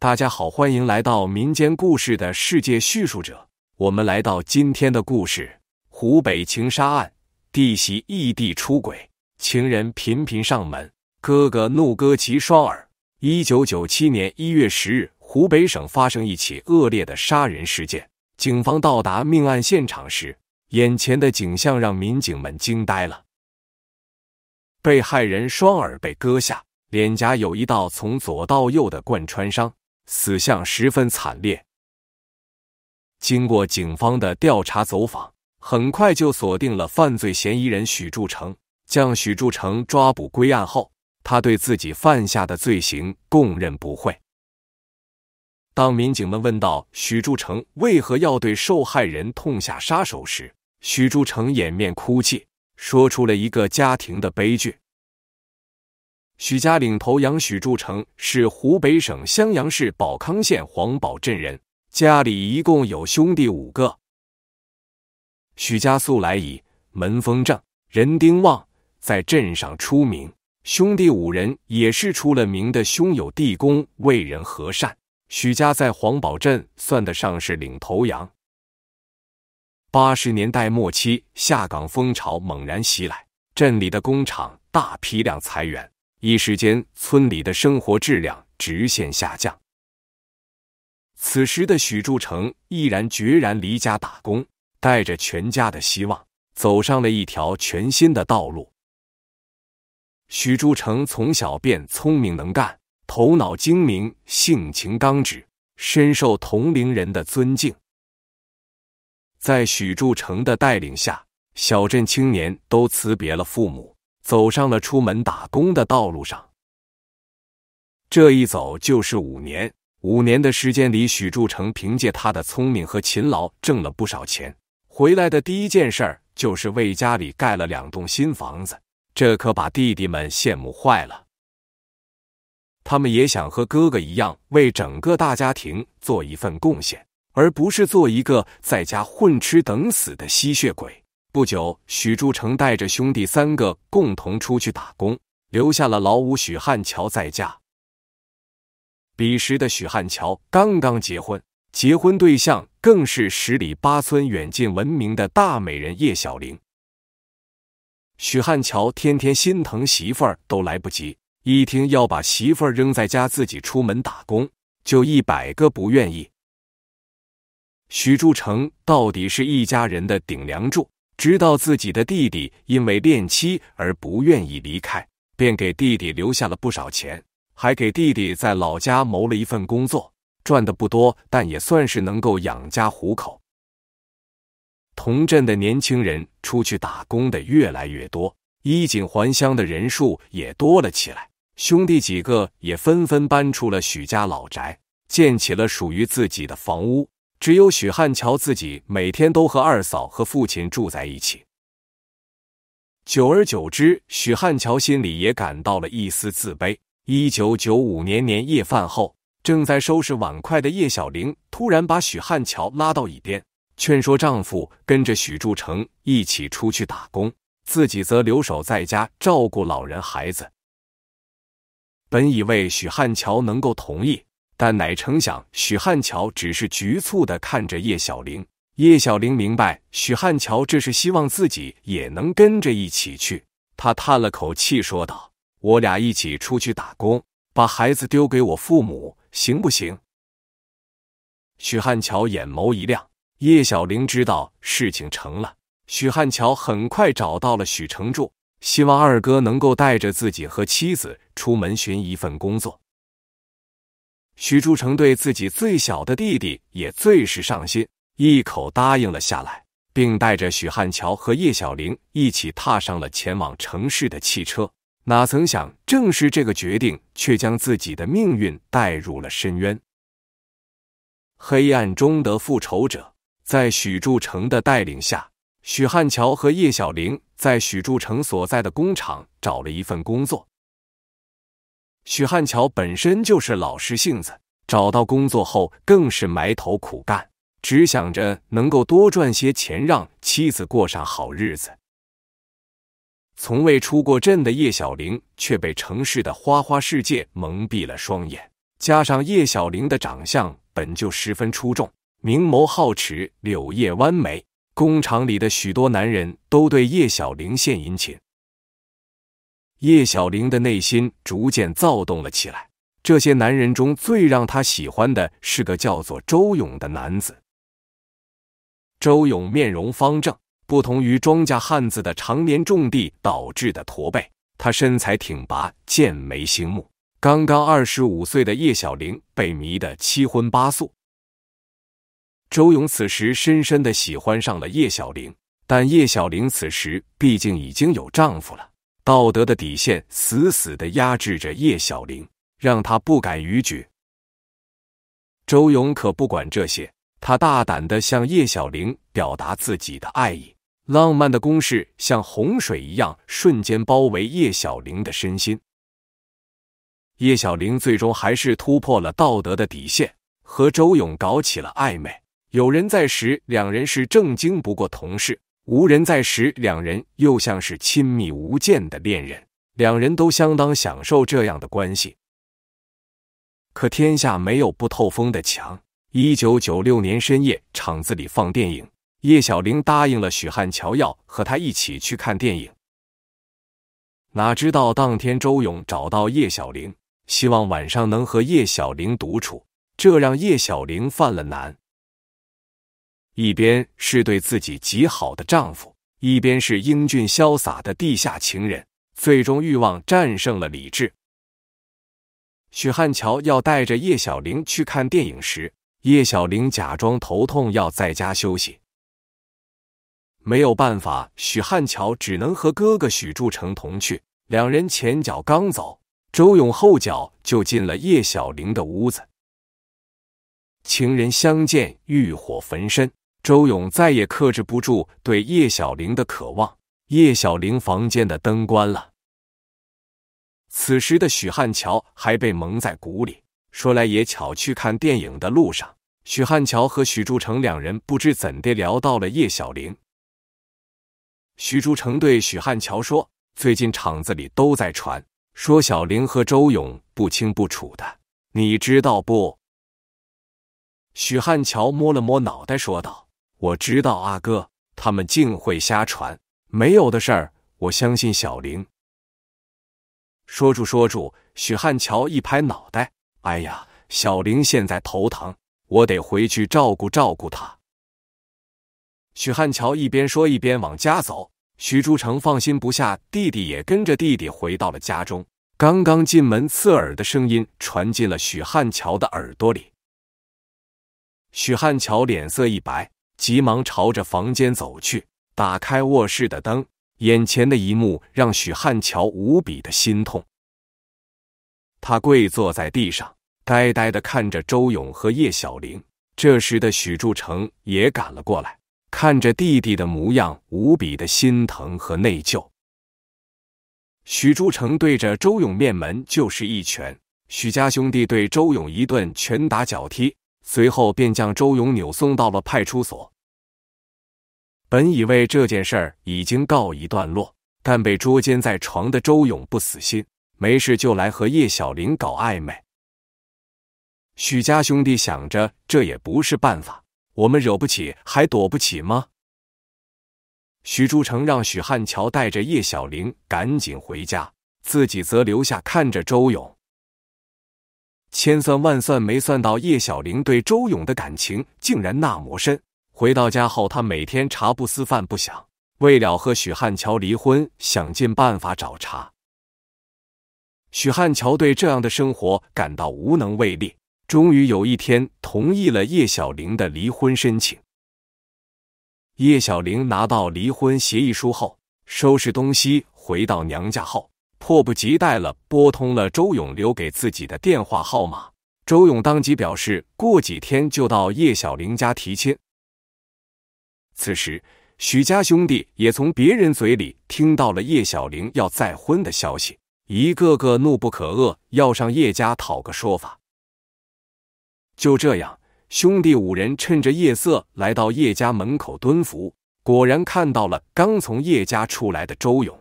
大家好，欢迎来到民间故事的世界。叙述者，我们来到今天的故事：湖北情杀案，弟媳、异地出轨，情人频频上门，哥哥怒割其双耳。一九九七年一月十日，湖北省发生一起恶劣的杀人事件。警方到达命案现场时，眼前的景象让民警们惊呆了：被害人双耳被割下，脸颊有一道从左到右的贯穿伤。死相十分惨烈。经过警方的调查走访，很快就锁定了犯罪嫌疑人许铸成。将许铸成抓捕归案后，他对自己犯下的罪行供认不讳。当民警们问到许铸成为何要对受害人痛下杀手时，许铸成掩面哭泣，说出了一个家庭的悲剧。许家领头羊许柱成是湖北省襄阳市保康县黄堡镇人，家里一共有兄弟五个。许家素来以门风正、人丁旺在镇上出名，兄弟五人也是出了名的兄友弟恭，为人和善。许家在黄堡镇算得上是领头羊。八十年代末期，下岗风潮猛然袭来，镇里的工厂大批量裁员。一时间，村里的生活质量直线下降。此时的许柱成毅然决然离家打工，带着全家的希望，走上了一条全新的道路。许柱成从小便聪明能干，头脑精明，性情刚直，深受同龄人的尊敬。在许柱成的带领下，小镇青年都辞别了父母。走上了出门打工的道路上，这一走就是五年。五年的时间里，许铸成凭借他的聪明和勤劳，挣了不少钱。回来的第一件事儿就是为家里盖了两栋新房子，这可把弟弟们羡慕坏了。他们也想和哥哥一样，为整个大家庭做一份贡献，而不是做一个在家混吃等死的吸血鬼。不久，许铸成带着兄弟三个共同出去打工，留下了老五许汉桥在家。彼时的许汉桥刚刚结婚，结婚对象更是十里八村远近闻名的大美人叶小玲。许汉桥天天心疼媳妇儿都来不及，一听要把媳妇儿扔在家自己出门打工，就一百个不愿意。许铸成到底是一家人的顶梁柱。知道自己的弟弟因为恋妻而不愿意离开，便给弟弟留下了不少钱，还给弟弟在老家谋了一份工作，赚的不多，但也算是能够养家糊口。同镇的年轻人出去打工的越来越多，衣锦还乡的人数也多了起来，兄弟几个也纷纷搬出了许家老宅，建起了属于自己的房屋。只有许汉桥自己每天都和二嫂和父亲住在一起，久而久之，许汉桥心里也感到了一丝自卑。一九九五年年夜饭后，正在收拾碗筷的叶小玲突然把许汉桥拉到一边，劝说丈夫跟着许柱成一起出去打工，自己则留守在家照顾老人孩子。本以为许汉桥能够同意。但乃成想，许汉桥只是局促地看着叶小玲。叶小玲明白，许汉桥这是希望自己也能跟着一起去。他叹了口气，说道：“我俩一起出去打工，把孩子丢给我父母，行不行？”许汉桥眼眸一亮，叶小玲知道事情成了。许汉桥很快找到了许成柱，希望二哥能够带着自己和妻子出门寻一份工作。许铸成对自己最小的弟弟也最是上心，一口答应了下来，并带着许汉桥和叶小玲一起踏上了前往城市的汽车。哪曾想，正是这个决定，却将自己的命运带入了深渊。黑暗中的复仇者，在许铸成的带领下，许汉桥和叶小玲在许铸成所在的工厂找了一份工作。许汉桥本身就是老实性子，找到工作后更是埋头苦干，只想着能够多赚些钱，让妻子过上好日子。从未出过镇的叶小玲却被城市的花花世界蒙蔽了双眼，加上叶小玲的长相本就十分出众，明眸皓齿，柳叶弯眉，工厂里的许多男人都对叶小玲献殷勤。叶小玲的内心逐渐躁动了起来。这些男人中最让她喜欢的是个叫做周勇的男子。周勇面容方正，不同于庄稼汉子的常年种地导致的驼背，他身材挺拔，剑眉星目。刚刚二十五岁的叶小玲被迷得七荤八素。周勇此时深深的喜欢上了叶小玲，但叶小玲此时毕竟已经有丈夫了。道德的底线死死的压制着叶小玲，让她不敢逾矩。周勇可不管这些，他大胆的向叶小玲表达自己的爱意，浪漫的攻势像洪水一样瞬间包围叶小玲的身心。叶小玲最终还是突破了道德的底线，和周勇搞起了暧昧。有人在时，两人是正经不过同事。无人在时，两人又像是亲密无间的恋人，两人都相当享受这样的关系。可天下没有不透风的墙。一九九六年深夜，厂子里放电影，叶小玲答应了许汉桥要和他一起去看电影。哪知道当天周勇找到叶小玲，希望晚上能和叶小玲独处，这让叶小玲犯了难。一边是对自己极好的丈夫，一边是英俊潇洒的地下情人，最终欲望战胜了理智。许汉桥要带着叶小玲去看电影时，叶小玲假装头痛要在家休息，没有办法，许汉桥只能和哥哥许柱成同去。两人前脚刚走，周勇后脚就进了叶小玲的屋子，情人相见，欲火焚身。周勇再也克制不住对叶小玲的渴望。叶小玲房间的灯关了。此时的许汉桥还被蒙在鼓里。说来也巧，去看电影的路上，许汉桥和许柱成两人不知怎的聊到了叶小玲。许朱成对许汉桥说：“最近厂子里都在传，说小玲和周勇不清不楚的，你知道不？”许汉桥摸了摸脑袋，说道。我知道阿哥他们竟会瞎传没有的事儿，我相信小玲。说住说住，许汉桥一拍脑袋：“哎呀，小玲现在头疼，我得回去照顾照顾她。”许汉桥一边说一边往家走。许珠成放心不下弟弟，也跟着弟弟回到了家中。刚刚进门，刺耳的声音传进了许汉桥的耳朵里。许汉桥脸色一白。急忙朝着房间走去，打开卧室的灯，眼前的一幕让许汉桥无比的心痛。他跪坐在地上，呆呆的看着周勇和叶小玲。这时的许柱成也赶了过来，看着弟弟的模样，无比的心疼和内疚。许柱成对着周勇面门就是一拳，许家兄弟对周勇一顿拳打脚踢。随后便将周勇扭送到了派出所。本以为这件事儿已经告一段落，但被捉奸在床的周勇不死心，没事就来和叶小玲搞暧昧。许家兄弟想着，这也不是办法，我们惹不起还躲不起吗？许诸成让许汉桥带着叶小玲赶紧回家，自己则留下看着周勇。千算万算没算到叶小玲对周勇的感情竟然那么深。回到家后，她每天茶不思饭不想，为了和许汉桥离婚，想尽办法找茬。许汉桥对这样的生活感到无能为力，终于有一天同意了叶小玲的离婚申请。叶小玲拿到离婚协议书后，收拾东西回到娘家后。迫不及待了，拨通了周勇留给自己的电话号码。周勇当即表示，过几天就到叶小玲家提亲。此时，许家兄弟也从别人嘴里听到了叶小玲要再婚的消息，一个个怒不可遏，要上叶家讨个说法。就这样，兄弟五人趁着夜色来到叶家门口蹲伏，果然看到了刚从叶家出来的周勇。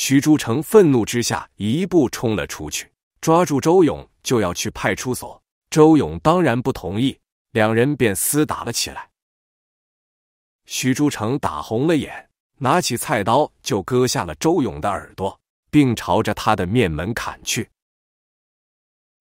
徐朱成愤怒之下，一步冲了出去，抓住周勇就要去派出所。周勇当然不同意，两人便厮打了起来。徐朱成打红了眼，拿起菜刀就割下了周勇的耳朵，并朝着他的面门砍去。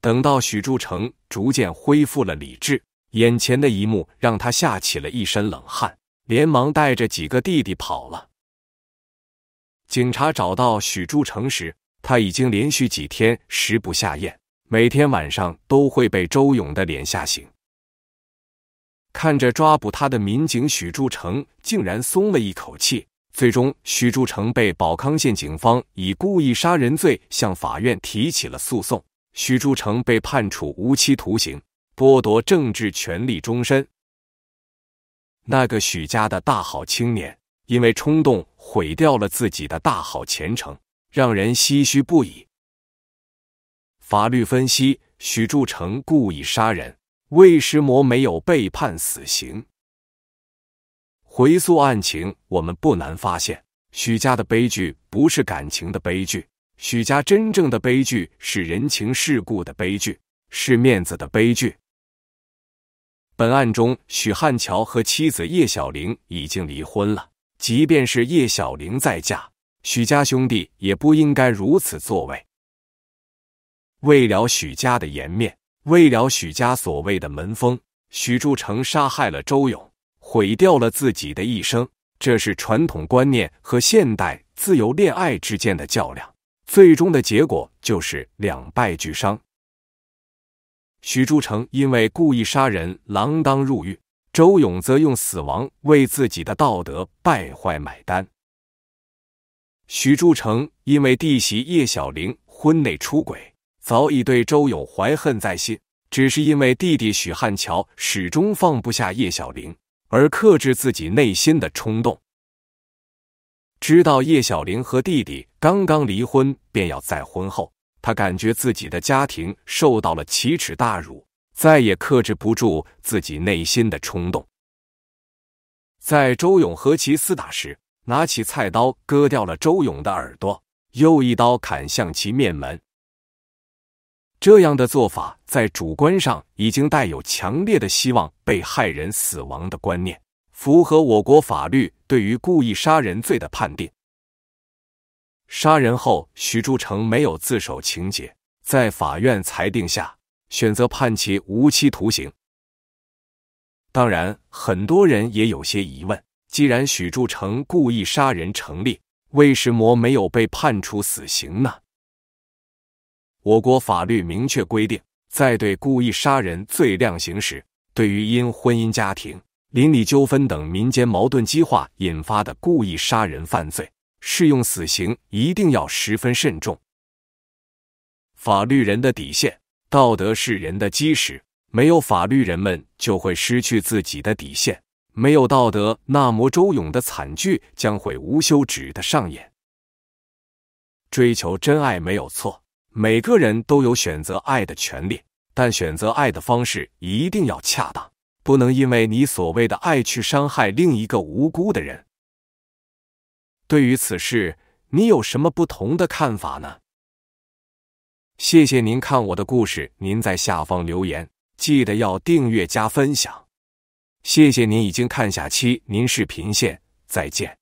等到许朱成逐渐恢复了理智，眼前的一幕让他吓起了一身冷汗，连忙带着几个弟弟跑了。警察找到许铸成时，他已经连续几天食不下咽，每天晚上都会被周勇的脸吓醒。看着抓捕他的民警，许铸成竟然松了一口气。最终，许铸成被保康县警方以故意杀人罪向法院提起了诉讼，许铸成被判处无期徒刑，剥夺政治权利终身。那个许家的大好青年。因为冲动毁掉了自己的大好前程，让人唏嘘不已。法律分析：许铸成故意杀人，魏石模没有被判死刑。回溯案情，我们不难发现，许家的悲剧不是感情的悲剧，许家真正的悲剧是人情世故的悲剧，是面子的悲剧。本案中，许汉桥和妻子叶小玲已经离婚了。即便是叶小玲再嫁，许家兄弟也不应该如此作为。为了许家的颜面，为了许家所谓的门风，许铸成杀害了周勇，毁掉了自己的一生。这是传统观念和现代自由恋爱之间的较量，最终的结果就是两败俱伤。许铸成因为故意杀人，锒铛入狱。周勇则用死亡为自己的道德败坏买单。许铸成因为弟媳叶小玲婚内出轨，早已对周勇怀恨在心，只是因为弟弟许汉桥始终放不下叶小玲，而克制自己内心的冲动。知道叶小玲和弟弟刚刚离婚便要再婚后，他感觉自己的家庭受到了奇耻大辱。再也克制不住自己内心的冲动，在周勇和其厮打时，拿起菜刀割掉了周勇的耳朵，又一刀砍向其面门。这样的做法在主观上已经带有强烈的希望被害人死亡的观念，符合我国法律对于故意杀人罪的判定。杀人后，徐朱成没有自首情节，在法院裁定下。选择判其无期徒刑。当然，很多人也有些疑问：既然许铸成故意杀人成立，为什么没有被判处死刑呢？我国法律明确规定，在对故意杀人罪量刑时，对于因婚姻、家庭、邻里纠纷等民间矛盾激化引发的故意杀人犯罪，适用死刑一定要十分慎重。法律人的底线。道德是人的基石，没有法律，人们就会失去自己的底线；没有道德，那么周勇的惨剧将会无休止的上演。追求真爱没有错，每个人都有选择爱的权利，但选择爱的方式一定要恰当，不能因为你所谓的爱去伤害另一个无辜的人。对于此事，你有什么不同的看法呢？谢谢您看我的故事，您在下方留言，记得要订阅加分享。谢谢您已经看下期，您视频线再见。